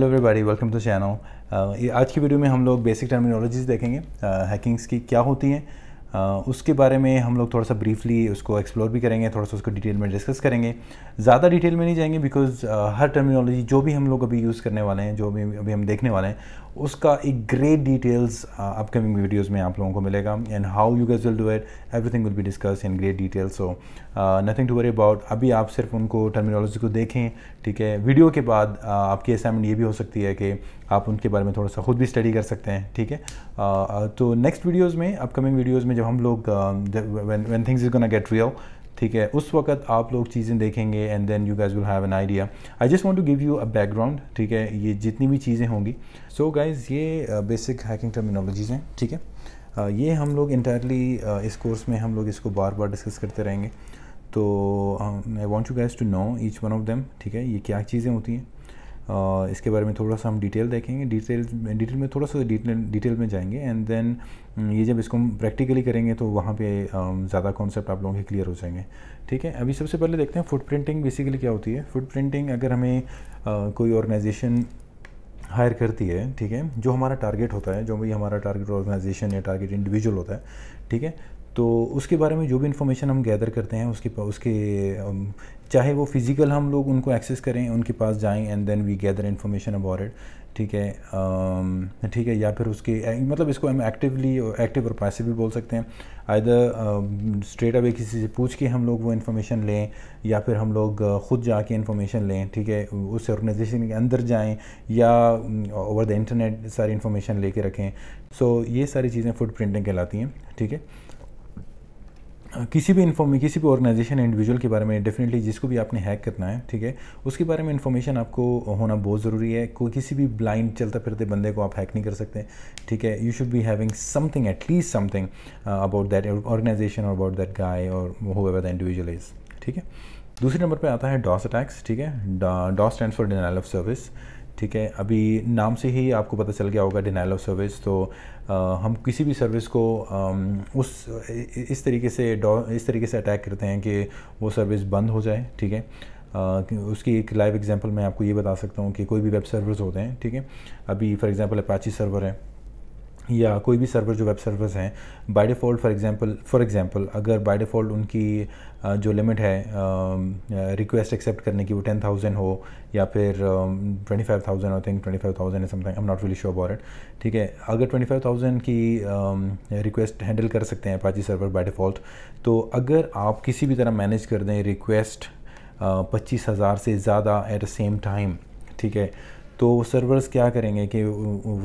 Hello everybody welcome to channel आज की video में हम लोग बेसिक टर्मिनोलॉजीज देखेंगे हैकिंग्स uh, की क्या होती हैं uh, उसके बारे में हम लोग थोड़ा सा ब्रीफली उसको एक्सप्लोर भी करेंगे थोड़ा सा उसको डिटेल में डिस्कस करेंगे ज़्यादा डिटेल में नहीं जाएंगे बिकॉज uh, हर टर्मिनोलॉजी जो भी हम लोग अभी यूज़ करने वाले हैं जो भी अभी हम देखने वाले हैं उसका एक ग्रेट डिटेल्स अपकमिंग वीडियोस में आप लोगों को मिलेगा and how you guys will do it everything will be discuss in great details so nothing to worry about अभी आप सिर्फ उनको टर्मिनोलॉजी को देखें ठीक है वीडियो के बाद uh, आपकी असाइनमेंट ये भी हो सकती है कि आप उनके बारे में थोड़ा सा खुद भी स्टडी कर सकते हैं ठीक है uh, uh तो नेक्स्ट वीडियोज़ में अपकमिंग वीडियोज़ में जब हम लोग when things is gonna get real ठीक है उस वक्त आप लोग चीज़ें देखेंगे and then you guys will have an idea I just want to give you a background ठीक है ये जितनी भी चीज़ें होंगी सो so गाइज़ ये बेसिक हैकिंग टर्मिनोलॉजीज़ हैं ठीक है uh, ये हम लोग इंटायरली uh, इस कोर्स में हम लोग इसको बार बार डिस्कस करते रहेंगे तो I want you guys to know each one of them ठीक है ये क्या चीज़ें होती हैं इसके बारे में थोड़ा सा हम डिटेल देखेंगे डिटेल डिटेल में थोड़ा सा डिटेल डिटेल में जाएंगे एंड देन ये जब इसको हम प्रैक्टिकली करेंगे तो वहाँ पे ज़्यादा कॉन्सेप्ट आप लोगों के क्लियर हो जाएंगे ठीक है अभी सबसे पहले देखते हैं फुट प्रिंटिंग बेसिकली क्या होती है फुट प्रिंटिंग अगर हमें कोई ऑर्गेनाइजेशन हायर करती है ठीक है जो हमारा टारगेट होता है जो भी हमारा टारगेट ऑर्गेनाइजेशन या टारगेट इंडिविजुअल होता है ठीक है तो उसके बारे में जो भी इन्फॉर्मेशन हम गैदर करते हैं उसके उसके चाहे वो फिज़िकल हम लोग उनको एक्सेस करें उनके पास जाएं and then we gather information about it ठीक है ठीक है या फिर उसके मतलब इसको हम एक्टिवली एक्टिव और पैसिव भी बोल सकते हैं आयदर स्ट्रेट अवे किसी से पूछ के हम लोग वो इन्फॉर्मेशन लें या फिर हम लोग ख़ुद जाके इन्फॉर्मेशन लें ठीक है उस ऑर्गेनाइजेशन के अंदर जाएं या ओवर द इंटरनेट सारी इन्फॉर्मेशन लेके रखें सो so, ये सारी चीज़ें फुट प्रिंटिंग कहलाती हैं ठीक है किसी भी इन्फॉर्मे किसी भी ऑर्गेनाइजेशन इंडिविजुअल के बारे में डेफिनेटली जिसको भी आपने हैक करना है ठीक है उसके बारे में इन्फॉर्मेशन आपको होना बहुत ज़रूरी है कोई किसी भी ब्लाइंड चलता फिरते बंदे को आप हैक नहीं कर सकते ठीक है you should be having something at least something about that organization और अबाउट दैट गाय और हो द इंडिविजुअल इज ठीक है दूसरे नंबर पर आता है डॉस अटैक्स ठीक है DoS stand for denial of service ठीक है अभी नाम से ही आपको पता चल गया होगा डिनाइल ऑफ सर्विस तो हम किसी भी सर्विस को उस इस तरीके से इस तरीके से अटैक करते हैं कि वो सर्विस बंद हो जाए ठीक है उसकी एक लाइव एग्जांपल मैं आपको ये बता सकता हूँ कि कोई भी वेब सर्वर्स होते हैं ठीक है अभी फॉर एग्जांपल अपाची सर्वर है या कोई भी सर्वर जो वेब सर्वर्स हैं by default for example for example अगर बाय डिफ़ॉल्ट उनकी जो लिमिट है रिक्वेस्ट एक्सेप्ट करने की वो टेन थाउजेंड हो या फिर twenty five thousand I think twenty five thousand something I am not really sure about it ठीक है अगर ट्वेंटी फाइव थाउजेंड की रिक्वेस्ट हैंडल कर सकते हैं पाची सर्वर बाय डिफ़ॉल्ट तो अगर आप किसी भी तरह मैनेज कर दें रिक्वेस्ट पच्चीस हज़ार से ज़्यादा एट द सेम टाइम ठीक है तो सर्वर्स क्या करेंगे कि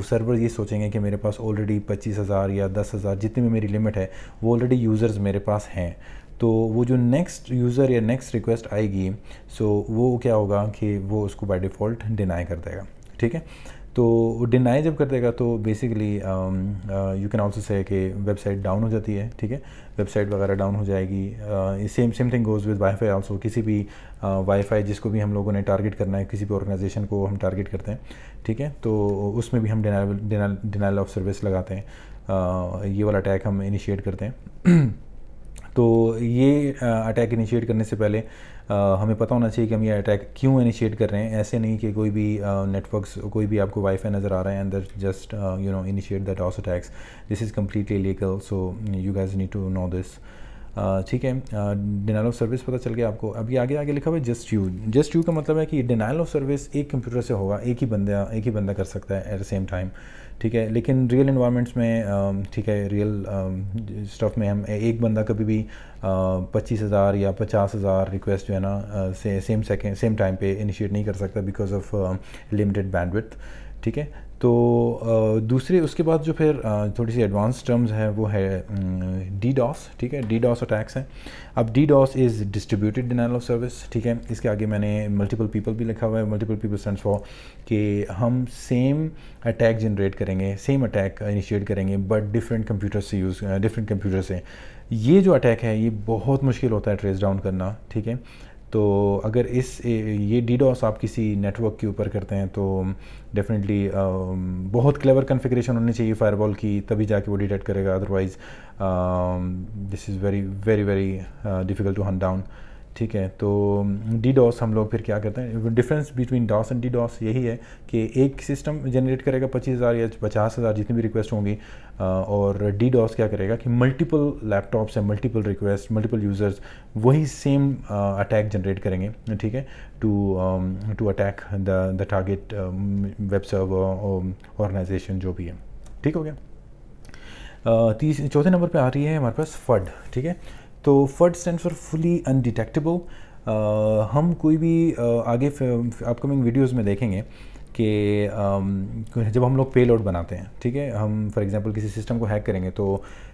सर्वर ये सोचेंगे कि मेरे पास ऑलरेडी पच्चीस हज़ार या दस हज़ार जितनी भी मेरी लिमिट है वो ऑलरेडी यूज़र्स मेरे पास हैं तो वो जो नेक्स्ट यूज़र या नेक्स्ट रिक्वेस्ट आएगी सो so वो क्या होगा कि वो उसको बाय डिफ़ॉल्ट डिनाई कर देगा ठीक है तो डिनाई जब कर देगा तो basically you can also say कि वेबसाइट डाउन हो जाती है ठीक है वेबसाइट वगैरह डाउन हो जाएगी same same thing goes with WiFi also किसी भी वाईफाई uh, जिसको भी हम लोगों ने टारगेट करना है किसी भी ऑर्गेनाइजेशन को हम टारगेट करते हैं ठीक है तो उसमें भी हम डिनाइल डिनाइल ऑफ सर्विस लगाते हैं uh, ये वाला अटैक हम इनिशिएट करते हैं तो ये अटैक इनिशिएट करने से पहले हमें पता होना चाहिए कि हम ये अटैक क्यों इनिशिएट कर रहे हैं ऐसे नहीं कि कोई भी नेटवर्क्स कोई भी आपको वाईफाई नज़र आ रहा है and just you know initiate that DoS attacks this is completely legal so you guys need to know this ठीक है डिनाइल ऑफ सर्विस पता चल गया आपको अभी आगे आगे लिखा हुआ है जस्ट यू जस्ट यू का मतलब है कि डिनाइल ऑफ सर्विस एक कंप्यूटर से होगा एक ही बंदा एक ही बंदा कर सकता है एट द सेम टाइम ठीक है लेकिन रियल इन्वायरमेंट्स में ठीक है रियल स्टफ में हम एक बंदा कभी भी पच्चीस हज़ार या पचास हज़ार रिक्वेस्ट जो है ना से सेम सेकेंड सेम टाइम पे इनिशिएट नहीं कर सकता बिकॉज ऑफ लिमिटेड बैंडविथ ठीक है तो दूसरे उसके बाद जो फिर थोड़ी सी एडवांस टर्म्स हैं वो है डी डॉस ठीक है डी डॉस अटैक्स हैं अब DDoS is distributed denial of service ठीक है इसके आगे मैंने मल्टीपल पीपल भी लिखा हुआ है मल्टीपल पीपल सेंस फॉर कि हम सेम अटैक जनरेट करेंगे सेम अटैक इनिशिएट करेंगे बट डिफरेंट कंप्यूटर से यूज़ डिफरेंट कंप्यूटर से ये जो अटैक है ये बहुत मुश्किल होता है ट्रेस डाउन करना ठीक है तो अगर इस ये डीडोस आप किसी नेटवर्क के ऊपर करते हैं तो डेफिनेटली बहुत क्लेवर कन्फिग्रेशन होनी चाहिए फायरबॉल की तभी जाके वो डिटेक्ट करेगा otherwise this is very very very difficult to hunt down ठीक है तो डी डॉस हम लोग फिर क्या करते हैं difference between DoS and DDoS यही है कि एक सिस्टम जनरेट करेगा पच्चीस हज़ार या पचास हज़ार जितनी भी रिक्वेस्ट होंगी और डी डॉस क्या करेगा कि मल्टीपल लैपटॉप्स हैं मल्टीपल रिक्वेस्ट मल्टीपल यूज़र्स वही सेम अटैक जनरेट करेंगे ठीक है to to attack the the target web server organization जो भी है ठीक हो गया तीस चौथे नंबर पे आ रही है हमारे पास फड ठीक है तो FUD stand for fully undetectable हम कोई भी uh, आगे अपकमिंग वीडियोस में देखेंगे कि um, जब हम लोग पे लोड बनाते हैं ठीक है हम फॉर एग्जांपल किसी सिस्टम को हैक करेंगे तो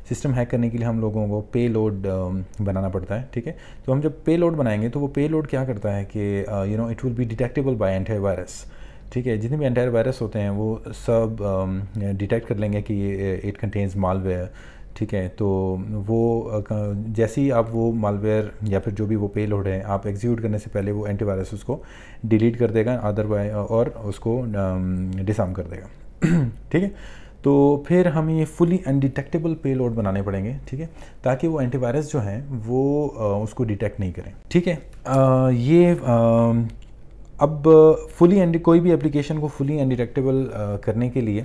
सिस्टम हैक करने के लिए हम लोगों को पे लोड uh, बनाना पड़ता है ठीक है तो हम जब पे लोड बनाएंगे तो वो पे लोड क्या करता है कि you know it will be detectable by entire virus ठीक है जितने भी एंटायर वायरस होते हैं वो सब डिटेक्ट um, कर लेंगे कि इट कंटेन्स मालवेयर ठीक है तो वो जैसे ही आप वो मालवेयर या फिर जो भी वो पे लोड है आप एग्जीक्यूट करने से पहले वो एंटीवायरस उसको डिलीट कर देगा अदरवाइज और उसको डिसआर्म कर देगा ठीक है तो फिर हमें ये फुली अनडिटेक्टेबल पे लोड बनाने पड़ेंगे ठीक है ताकि वो एंटीवायरस जो है वो उसको डिटेक्ट नहीं करें ठीक है ये आ, अब फुली कोई भी एप्लीकेशन को फुली अनडिटेक्टेबल करने के लिए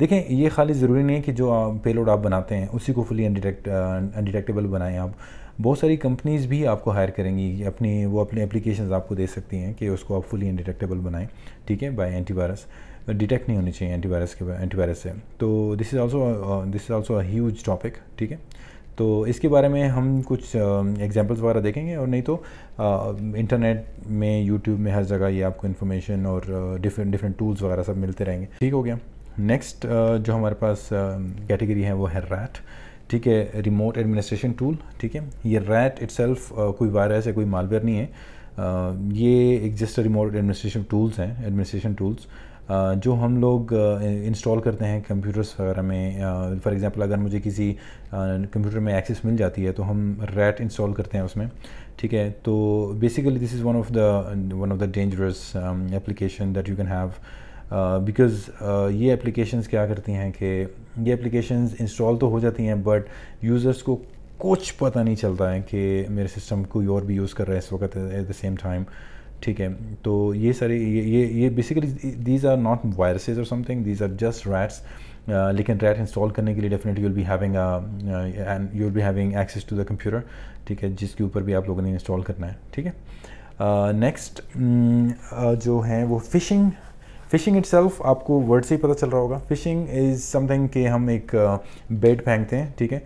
देखें ये खाली ज़रूरी नहीं है कि जो पेलोड आप बनाते हैं उसी को फुली अनडिटेक्ट अनडिटेक्टेबल बनाएं आप बहुत सारी कंपनीज़ भी आपको हायर करेंगी अपनी वो अपने एप्लीकेशन आपको दे सकती हैं कि उसको आप फुली अनडिटेक्टेबल बनाएं ठीक है बाय एंटीवायरस डिटेक्ट नहीं होनी चाहिए एंटीवायरस के एंटीवायरस से तो this is also this is also अवज टॉपिक ठीक है तो इसके बारे में हम कुछ एग्जांपल्स वगैरह देखेंगे और नहीं तो इंटरनेट में यूट्यूब में हर जगह ये आपको इन्फॉर्मेशन और डिफरेंट डिफरेंट टूल्स वगैरह सब मिलते रहेंगे ठीक हो गया नेक्स्ट uh, जो हमारे पास कैटेगरी uh, है वो है रैट ठीक है रिमोट एडमिनिस्ट्रेशन टूल ठीक है ये रैट uh, कोई वायरस है कोई मालवेयर नहीं है uh, ये एग्जिस्ट रिमोट एडमिनिस्ट्रेशन टूल्स हैं एडमिनिस्ट्रेशन टूल्स uh, जो हम लोग इंस्टॉल करते हैं कंप्यूटर्स वगैरह में फॉर एग्जांपल अगर मुझे किसी कंप्यूटर में एक्सेस मिल जाती है तो हम रैट इंस्टॉल करते हैं उसमें ठीक है तो basically this is one of the one of the dangerous application that you can have because uh, uh, ये एप्लीकेशंस क्या करती हैं कि ये एप्लीकेशंस इंस्टॉल तो हो जाती हैं बट यूज़र्स को कुछ पता नहीं चलता है कि मेरे सिस्टम कोई और भी यूज़ कर रहा है इस वक्त एट द सेम टाइम ठीक है तो ये सारे ये ये basically these are not viruses और something these are just RATs लेकिन रैट इंस्टॉल करने के लिए definitely you'll be having and you'll be having access to the computer ठीक है जिसके ऊपर भी आप लोगों ने इंस्टॉल करना है ठीक है नेक्स्ट uh, mm, uh, जो है वो फिशिंग फिशिंग इट आपको वर्ड से ही पता चल रहा होगा फिशिंग इज़ समथिंग कि हम एक बेट uh, फेंकते हैं ठीक है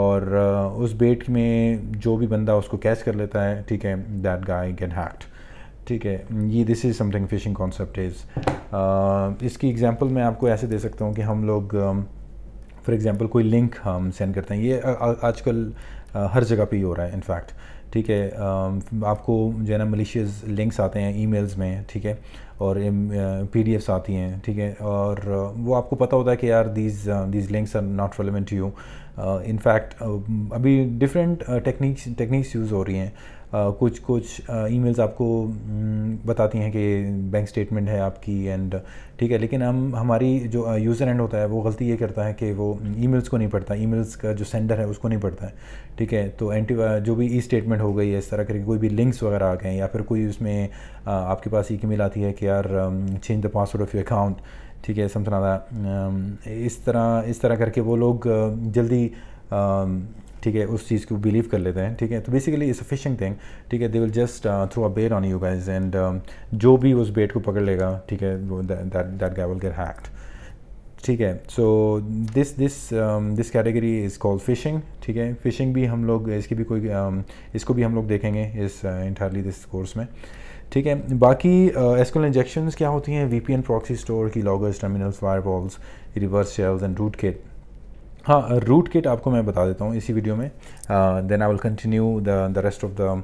और uh, उस बेट में जो भी बंदा उसको कैच कर लेता है ठीक है दैट गाय गेट हैक्ट ठीक है ये this is something phishing concept is इसकी एग्जांपल मैं आपको ऐसे दे सकता हूँ कि हम लोग फॉर um, एग्जांपल कोई लिंक हम सेंड करते हैं ये uh, आजकल हर जगह पे ही हो रहा है इनफैक्ट ठीक है आपको जो है ना मलिशियस लिंक्स आते हैं ई में ठीक है और पी डी एफ्स आती हैं ठीक है और वो आपको पता होता है कि यार these these links are not relevant to you in fact अभी डिफरेंट टेक्निक्स टेक्निक्स यूज़ हो रही हैं कुछ कुछ ईमेल्स आपको बताती हैं कि बैंक स्टेटमेंट है आपकी एंड ठीक है लेकिन हम हमारी जो यूज़र एंड होता है वो गलती ये करता है कि वो ईमेल्स को नहीं पढ़ता ईमेल्स का जो सेंडर है उसको नहीं पढ़ता है ठीक है तो एंटी जो भी ई स्टेटमेंट हो गई है इस तरह करके कोई भी लिंक्स वगैरह आ गए या फिर कोई उसमें आपके पास ई मेल आती है कि यार change the password of you account ठीक है समझना था इस तरह इस तरह करके वो लोग जल्दी ठीक है उस चीज़ को बिलीव कर लेते हैं ठीक है तो बेसिकली इस फिशिंग थिंग ठीक है they will just throw a bait on you guys and जो भी उस बेट को पकड़ लेगा ठीक है वो that guy will get hacked ठीक है so this this this category is called phishing ठीक है फिशिंग भी हम लोग इसकी भी कोई um, इसको भी हम लोग देखेंगे इस इंटायरली दिस कोर्स में ठीक है बाकी एसक्यूएल uh, इंजेक्शंस क्या होती हैं VPN proxy store keyloggers terminals firewalls reverse shells and rootkit हाँ रूट किट आपको मैं बता देता हूँ इसी वीडियो में then I will continue the the rest of the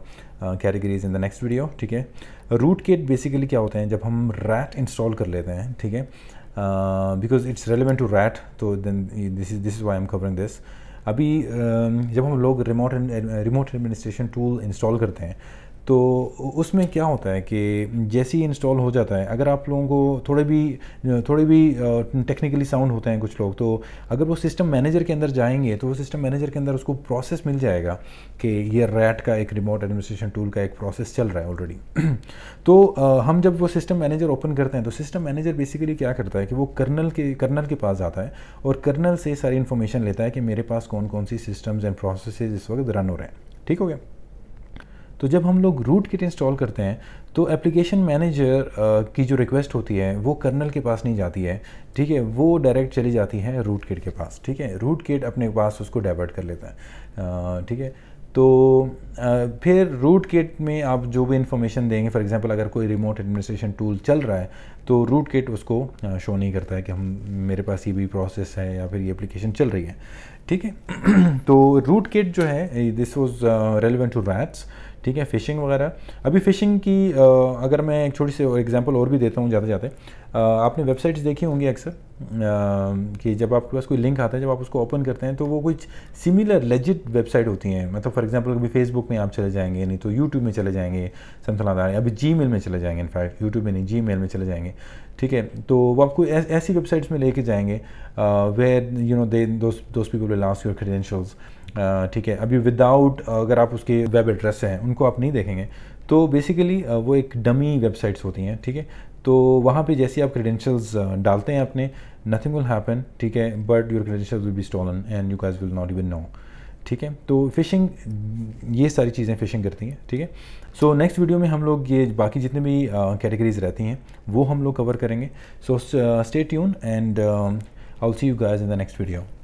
categories in the next video ठीक है रूट किट बेसिकली क्या होते हैं जब हम रैट इंस्टॉल कर लेते हैं ठीक है because it's relevant to RAT तो then this is this is why am covering this अभी uh, जब हम लोग remote remote administration tool install करते हैं तो उसमें क्या होता है कि जैसे ही इंस्टॉल हो जाता है अगर आप लोगों को थोड़े भी थोड़े भी टेक्निकली साउंड होते हैं कुछ लोग तो अगर वो सिस्टम मैनेजर के अंदर जाएंगे तो वो सिस्टम मैनेजर के अंदर उसको प्रोसेस मिल जाएगा कि ये रैट का एक रिमोट एडमिनिस्ट्रेशन टूल का एक प्रोसेस चल रहा है ऑलरेडी तो हम जब वो सिस्टम मैनेजर ओपन करते हैं तो सिस्टम मैनेजर बेसिकली क्या करता है कि वो कर्नल के कर्नल के पास जाता है और कर्नल से सारी इन्फॉर्मेशन लेता है कि मेरे पास कौन कौन सी सिस्टम्स एंड प्रोसेस इस वक्त रन हो रहे हैं ठीक हो गया तो जब हम लोग रूट किट इंस्टॉल करते हैं तो एप्लीकेशन मैनेजर की जो रिक्वेस्ट होती है वो कर्नल के पास नहीं जाती है ठीक है वो डायरेक्ट चली जाती है रूट किट के पास ठीक है रूट किट अपने पास उसको डाइवर्ट कर लेता है ठीक है तो फिर रूट किट में आप जो भी इंफॉर्मेशन देंगे फॉर एग्जांपल अगर कोई रिमोट एडमिनिस्ट्रेशन टूल चल रहा है तो रूट किट उसको शो नहीं करता है कि हम मेरे पास ये भी प्रोसेस है या फिर ये एप्लीकेशन चल रही है ठीक है तो रूट किट जो है this was relevant to RATs ठीक है फ़िशिंग वगैरह अभी फ़िशिंग की अगर मैं एक छोटी सी एग्जांपल और भी देता हूँ जाते जाते आपने वेबसाइट्स देखी होंगी अक्सर कि जब आपके पास कोई लिंक आता है जब आप उसको ओपन करते हैं तो वो कुछ सिमिलर लेजिट वेबसाइट होती हैं मतलब फॉर एग्जांपल अभी फेसबुक में आप चले जाएंगे नहीं तो यूट्यूब में चले जाएंगे समथिंग लाइक अभी जी में चले जाएंगे इनफैक्ट यूट्यूब में नहीं जी में चले जाएंगे ठीक है तो वो आपको ऐसी वेबसाइट्स में लेके जाएंगे वेर यू नो दे दोस्त people will lost your credentials ठीक है अभी विदाउट अगर आप उसके वेब एड्रेस हैं उनको आप नहीं देखेंगे तो बेसिकली वो एक डमी वेबसाइट्स होती हैं ठीक है थीके? तो वहाँ पे जैसे आप क्रेडेंशियल्स डालते हैं अपने नथिंग विल हैपन ठीक है but your credentials will be stolen and you guys will not even know ठीक है तो फिशिंग ये सारी चीज़ें फिशिंग करती हैं ठीक है सो नेक्स्ट वीडियो में हम लोग ये बाकी जितने भी कैटेगरीज uh, रहती हैं वो हम लोग कवर करेंगे so stay tune and I see you guys in the next video